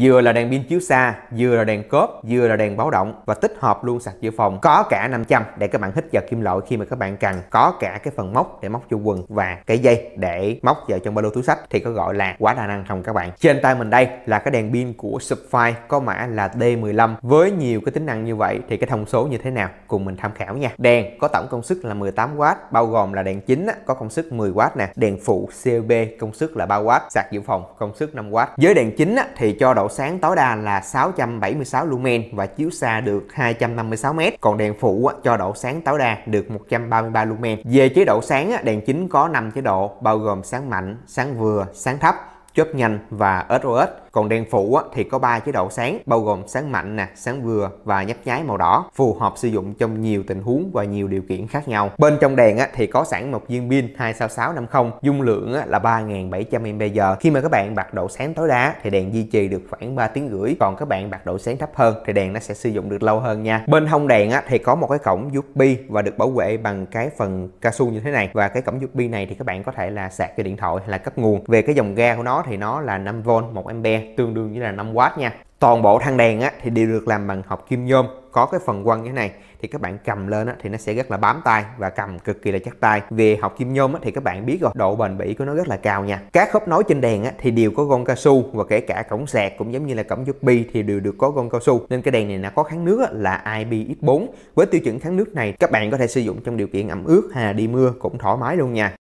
vừa là đèn pin chiếu xa vừa là đèn cốp vừa là đèn báo động và tích hợp luôn sạc dự phòng có cả 500 để các bạn hít vào kim loại khi mà các bạn cần có cả cái phần móc để móc cho quần và cái dây để móc vào trong ba lô túi sách thì có gọi là quá đa năng không các bạn trên tay mình đây là cái đèn pin của Supfy có mã là D15 với nhiều cái tính năng như vậy thì cái thông số như thế nào cùng mình tham khảo nha đèn có tổng công suất là 18W bao gồm là đèn chính có công suất 10W nè đèn phụ CB công suất là 3W sạc dự phòng công suất 5W với đèn chính thì cho độ độ sáng tối đa là 676 lumen và chiếu xa được 256m, còn đèn phụ cho độ sáng tối đa được 133 lumen. Về chế độ sáng, đèn chính có 5 chế độ bao gồm sáng mạnh, sáng vừa, sáng thấp chớp nhanh và SOS. Còn đèn phụ thì có 3 chế độ sáng bao gồm sáng mạnh nè, sáng vừa và nhấp nháy màu đỏ, phù hợp sử dụng trong nhiều tình huống và nhiều điều kiện khác nhau. Bên trong đèn thì có sẵn một viên pin 26650, dung lượng là 3700 mAh. Khi mà các bạn bật độ sáng tối đa thì đèn duy trì được khoảng 3 tiếng rưỡi, còn các bạn bật độ sáng thấp hơn thì đèn nó sẽ sử dụng được lâu hơn nha. Bên hông đèn thì có một cái cổng USB và được bảo vệ bằng cái phần cao su như thế này và cái cổng USB này thì các bạn có thể là sạc cho điện thoại hay là cấp nguồn. Về cái dòng ga của nó thì nó là 5V 1A tương đương với là 5W nha toàn bộ than đèn á, thì đều được làm bằng hộp kim nhôm có cái phần quăng như thế này thì các bạn cầm lên á, thì nó sẽ rất là bám tay và cầm cực kỳ là chắc tay về hộp kim nhôm á, thì các bạn biết rồi độ bền bỉ của nó rất là cao nha các khớp nối trên đèn á, thì đều có gông cao su và kể cả cổng sạc cũng giống như là cổng USB thì đều được có gông cao su nên cái đèn này nó có kháng nước á, là IPX4 với tiêu chuẩn kháng nước này các bạn có thể sử dụng trong điều kiện ẩm ướt hay là đi mưa cũng thoải mái luôn nha